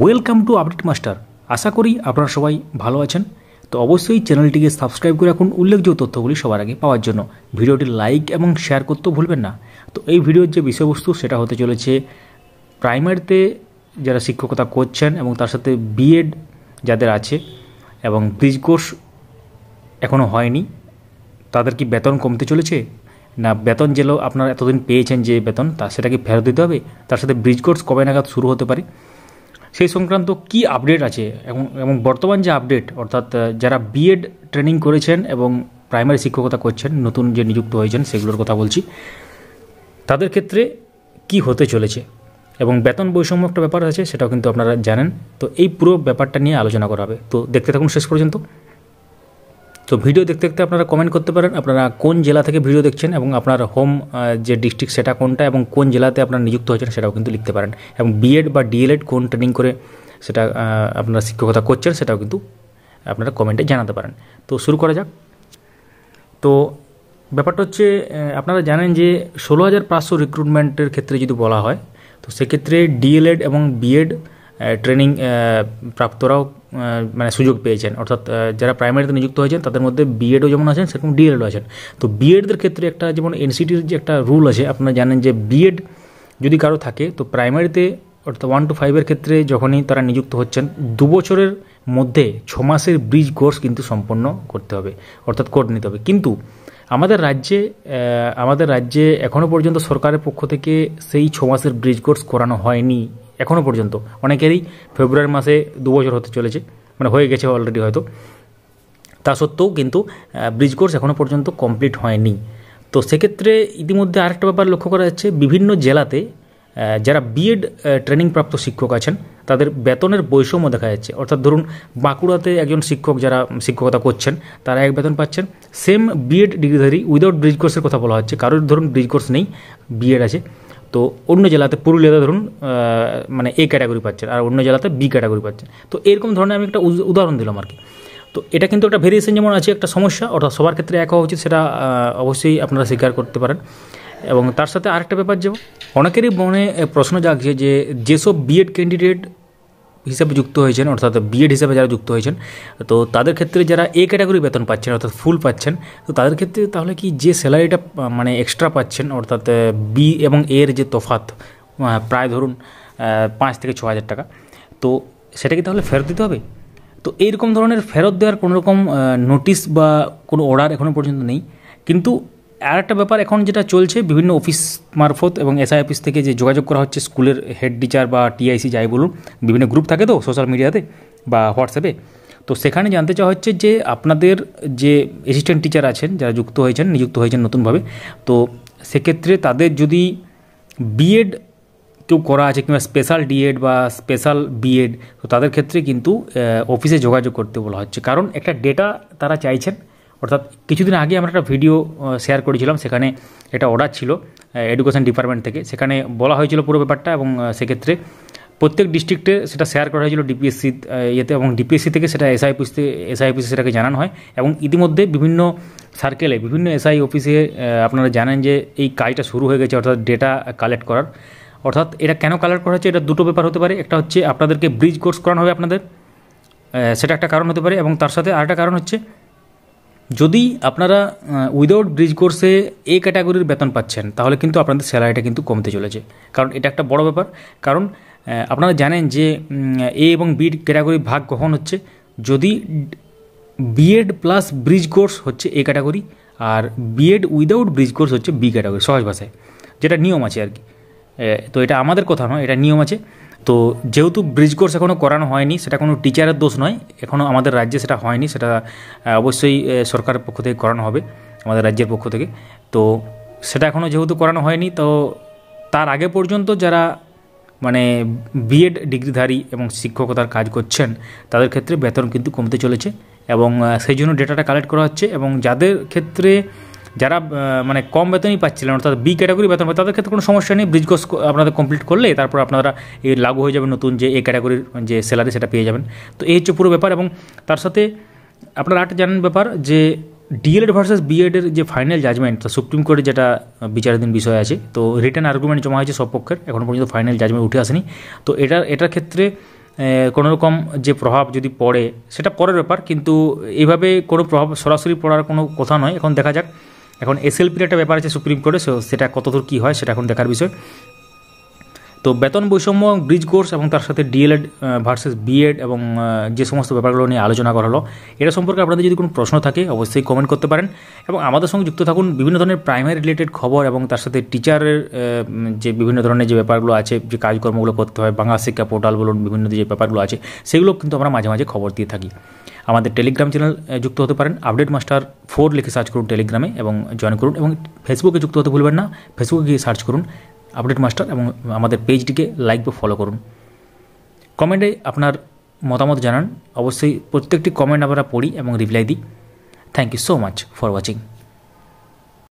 welcome to update master আশা করি আপনারা সবাই ভালো আছেন তো অবশ্যই চ্যানেলটিকে সাবস্ক্রাইব করে রাখুন উল্লেখযোগ্য তথ্যগুলি সবার আগে পাওয়ার জন্য ভিডিওটি লাইক এবং শেয়ার করতেও ভুলবেন না তো এই ভিডিওর যে বিষয়বস্তু সেটা হতে চলেছে প্রাইমারিতে যারা শিক্ষকতা করছেন এবং তার সাথে বিএড যাদের আছে এবং ব্রিজ কোর্স এখনও হয়নি তাদের কি বেতন কমতে চলেছে না বেতন যেলো আপনারা এতদিন পেয়েছেন যে বেতন তা সেটাকে ফেরত দিতে হবে তার সাথে ব্রিজ কোর্স কবে নাগাদ শুরু হতে পারে সেই সংক্রান্ত কি আপডেট আছে এবং এবং বর্তমান যে আপডেট অর্থাৎ যারা বিএড ট্রেনিং করেছেন এবং প্রাইমারি শিক্ষকতা করছেন নতুন যে নিযুক্ত হয়েছেন সেগুলোর কথা বলছি তাদের ক্ষেত্রে কি হতে চলেছে এবং বেতন বৈষম্য একটা ব্যাপার আছে সেটাও কিন্তু আপনারা জানেন তো এই পুরো ব্যাপারটা নিয়ে আলোচনা করা হবে তো দেখতে থাকুন শেষ পর্যন্ত তো ভিডিও দেখতে দেখতে আপনারা কমেন্ট করতে পারেন আপনারা কোন জেলা থেকে ভিডিও দেখছেন এবং আপনার হোম যে ডিস্ট্রিক্ট সেটা কোনটা এবং কোন জেলাতে আপনারা নিযুক্ত হয়েছেন সেটাও কিন্তু লিখতে পারেন এবং বিএড বা ডিএলএড কোন ট্রেনিং করে সেটা আপনারা শিক্ষকতা করছেন সেটাও কিন্তু আপনারা কমেন্টে জানাতে পারেন তো শুরু করা যাক তো ব্যাপারটা হচ্ছে আপনারা জানেন যে ষোলো হাজার পাঁচশো রিক্রুটমেন্টের ক্ষেত্রে যদি বলা হয় তো সেক্ষেত্রে ডিএলএড এবং বিএড ট্রেনিং প্রাপ্তরাও মানে সুযোগ পেয়েছেন অর্থাৎ যারা প্রাইমারিতে নিযুক্ত হয়েছেন তাদের মধ্যে বিএডও যেমন আছেন সেরকম ডিএডও আছেন তো বিএডদের ক্ষেত্রে একটা যেমন এনসিটির যে একটা রুল আছে আপনারা জানেন যে বিএড যদি কারো থাকে তো প্রাইমারিতে অর্থাৎ ওয়ান টু ফাইভের ক্ষেত্রে যখনই তারা নিযুক্ত হচ্ছেন দু বছরের মধ্যে ছ মাসের ব্রিজ কোর্স কিন্তু সম্পন্ন করতে হবে অর্থাৎ কোর্ট নিতে হবে কিন্তু আমাদের রাজ্যে আমাদের রাজ্যে এখনও পর্যন্ত সরকারের পক্ষ থেকে সেই ছ মাসের ব্রিজ কোর্স করানো হয়নি এখনও পর্যন্ত অনেকেরই ফেব্রুয়ারি মাসে দু বছর হতে চলেছে মানে হয়ে গেছে অলরেডি হয়তো তা সত্ত্বেও কিন্তু ব্রিজ কোর্স এখনও পর্যন্ত কমপ্লিট হয়নি তো সেক্ষেত্রে ইতিমধ্যে আরেকটা ব্যাপার লক্ষ্য করা যাচ্ছে বিভিন্ন জেলাতে যারা বিএড ট্রেনিং প্রাপ্ত শিক্ষক আছেন তাদের বেতনের বৈষম্য দেখা যাচ্ছে অর্থাৎ ধরুন বাঁকুড়াতে একজন শিক্ষক যারা শিক্ষকতা করছেন তারা এক বেতন পাচ্ছেন সেম বিএড ডিগ্রিধারী উইদাউট ব্রিজ কোর্সের কথা বলা হচ্ছে কারোর ধরুন ব্রিজ কোর্স নেই বিএড আছে তো অন্য জেলাতে পুরুলিয়াতে ধরুন মানে এ ক্যাটাগরি পাচ্ছেন আর অন্য জেলাতে বি ক্যাটাগরি পাচ্ছেন তো এরকম ধরনের আমি একটা উদাহরণ দিলাম আর কি তো এটা কিন্তু একটা ভেরিয়েশন যেমন আছে একটা সমস্যা অর্থাৎ সবার ক্ষেত্রে এক হওয়া উচিত সেটা অবশ্যই আপনারা স্বীকার করতে পারেন এবং তার সাথে আরেকটা ব্যাপার যাব অনেকেরই মনে প্রশ্ন জাগছে যে যেসব বিএড ক্যান্ডিডেট হিসাবে যুক্ত হয়েছেন অর্থাৎ বিএড হিসাবে যারা যুক্ত হয়েছেন তো তাদের ক্ষেত্রে যারা এ ক্যাটাগরি বেতন পাচ্ছেন অর্থাৎ ফুল পাচ্ছেন তো তাদের ক্ষেত্রে তাহলে কি যে স্যালারিটা মানে এক্সট্রা পাচ্ছেন অর্থাৎ বি এবং এর যে তফাত প্রায় ধরুন পাঁচ থেকে ছ হাজার টাকা তো সেটা কি তাহলে ফেরত দিতে হবে তো এইরকম ধরনের ফেরত দেওয়ার কোনো রকম নোটিশ বা কোনো অর্ডার এখনও পর্যন্ত নেই কিন্তু আর একটা ব্যাপার এখন যেটা চলছে বিভিন্ন অফিস মারফত এবং এসআই অফিস থেকে যে যোগাযোগ করা হচ্ছে স্কুলের হেড টিচার বা টিআইসি যাই বলুন বিভিন্ন গ্রুপ থাকে তো সোশ্যাল মিডিয়াতে বা হোয়াটসঅ্যাপে তো সেখানে জানতে চাওয়া হচ্ছে যে আপনাদের যে অ্যাসিস্ট্যান্ট টিচার আছেন যারা যুক্ত হয়েছেন নিযুক্ত হয়েছেন নতুনভাবে তো সেক্ষেত্রে তাদের যদি বিএড কেউ করা আছে কিংবা স্পেশাল ডিএড বা স্পেশাল বিএড তো তাদের ক্ষেত্রে কিন্তু অফিসে যোগাযোগ করতে বলা হচ্ছে কারণ একটা ডেটা তারা চাইছেন অর্থাৎ কিছুদিন আগে আমরা একটা ভিডিও শেয়ার করেছিলাম সেখানে এটা অর্ডার ছিল এডুকেশন ডিপার্টমেন্ট থেকে সেখানে বলা হয়েছিল পুরো ব্যাপারটা এবং সেক্ষেত্রে প্রত্যেক ডিস্ট্রিক্টে সেটা শেয়ার করা হয়েছিল ডিপিএসসি ইয়েতে এবং ডিপিএসসি থেকে সেটা এসআই পুষতে এসআই অফিসে সেটাকে জানানো হয় এবং ইতিমধ্যে বিভিন্ন সার্কেলে বিভিন্ন এসআই অফিসে আপনারা জানেন যে এই কাজটা শুরু হয়ে গেছে অর্থাৎ ডেটা কালেক্ট করার অর্থাৎ এটা কেন কালেক্ট করা হচ্ছে এটা দুটো ব্যাপার হতে পারে একটা হচ্ছে আপনাদেরকে ব্রিজ কোর্স করানো হবে আপনাদের সেটা একটা কারণ হতে পারে এবং তার সাথে আরেকটা কারণ হচ্ছে যদি আপনারা উইদাউট ব্রিজ কোর্সে এ ক্যাটাগরির বেতন পাচ্ছেন তাহলে কিন্তু আপনাদের স্যালারিটা কিন্তু কমতে চলেছে কারণ এটা একটা বড় ব্যাপার কারণ আপনারা জানেন যে এ এবং বি ক্যাটাগরির ভাগ কখন হচ্ছে যদি বিএড প্লাস ব্রিজ কোর্স হচ্ছে এ ক্যাটাগরি আর বিএড উইদাউট ব্রিজ কোর্স হচ্ছে বি ক্যাটাগরি সহজ ভাষায় যেটা নিয়ম আছে আর কি তো এটা আমাদের কথা নয় এটা নিয়ম আছে তো যেহেতু ব্রিজ কোর্স এখনও করানো হয়নি সেটা কোনো টিচারের দোষ নয় এখনও আমাদের রাজ্যে সেটা হয়নি সেটা অবশ্যই সরকারের পক্ষ থেকে করানো হবে আমাদের রাজ্যের পক্ষ থেকে তো সেটা এখনও যেহেতু করানো হয়নি তো তার আগে পর্যন্ত যারা মানে বিএড ডিগ্রিধারী এবং শিক্ষকতার কাজ করছেন তাদের ক্ষেত্রে বেতন কিন্তু কমতে চলেছে এবং সেই জন্য ডেটাটা কালেক্ট করা হচ্ছে এবং যাদের ক্ষেত্রে যারা মানে কম বেতনই পাচ্ছিলেন অর্থাৎ বি ক্যাটাগরি বেতন পাচ্ছে তাদের ক্ষেত্রে কোনো সমস্যা নেই ব্রিজ কোর্স আপনাদের কমপ্লিট করলে তারপর আপনারা এই লাগু হয়ে যাবে নতুন যে এ ক্যাটাগরির যে স্যালারি সেটা পেয়ে যাবেন তো এই হচ্ছে পুরো ব্যাপার এবং তার সাথে আপনারা একটা জানেন ব্যাপার যে ডিএলএড ভার্সেস বিএডের যে ফাইনাল জাজমেন্ট সুপ্রিম কোর্টের যেটা বিচারাধীন বিষয় আছে তো রিটার্ন আর্গুমেন্ট জমা হয়েছে সব পক্ষের এখনও পর্যন্ত ফাইনাল জাজমেন্ট উঠে আসেনি তো এটা এটার ক্ষেত্রে কোনো রকম যে প্রভাব যদি পড়ে সেটা পরের ব্যাপার কিন্তু এইভাবে কোনো প্রভাব সরাসরি পড়ার কোনো কথা নয় এখন দেখা যাক এখন এসএলপির একটা ব্যাপার আছে সুপ্রিম কোর্টে সেটা কতদূর কী হয় সেটা এখন দেখার বিষয় তো বেতন বৈষম্য ব্রিজ কোর্স এবং তার সাথে ডিএলএড ভার্সেস বিএড এবং যে সমস্ত ব্যাপারগুলো নিয়ে আলোচনা করা হলো এটা সম্পর্কে আপনাদের যদি কোনো প্রশ্ন থাকে অবশ্যই কমেন্ট করতে পারেন এবং আমাদের সঙ্গে যুক্ত থাকুন বিভিন্ন ধরনের প্রাইমারি রিলেটেড খবর এবং তার সাথে টিচারের যে বিভিন্ন ধরনের যে ব্যাপারগুলো আছে যে কাজকর্মগুলো করতে হয় বাংলা শিক্ষা পোর্টাল বলুন বিভিন্ন যে ব্যাপারগুলো আছে সেগুলো কিন্তু আমরা মাঝে মাঝে খবর দিয়ে থাকি আমাদের টেলিগ্রাম চ্যানেল যুক্ত হতে পারেন আপডেট মাস্টার ফোর লিখে সার্চ করুন টেলিগ্রামে এবং জয়েন করুন এবং ফেসবুকে যুক্ত হতে ভুলবেন না ফেসবুকে গিয়ে সার্চ করুন আপডেট মাস্টার এবং আমাদের পেজটিকে লাইক বা ফলো করুন কমেন্টে আপনার মতামত জানান অবশ্যই প্রত্যেকটি কমেন্ট আমরা পড়ি এবং রিপ্লাই দিই thank you so much for watching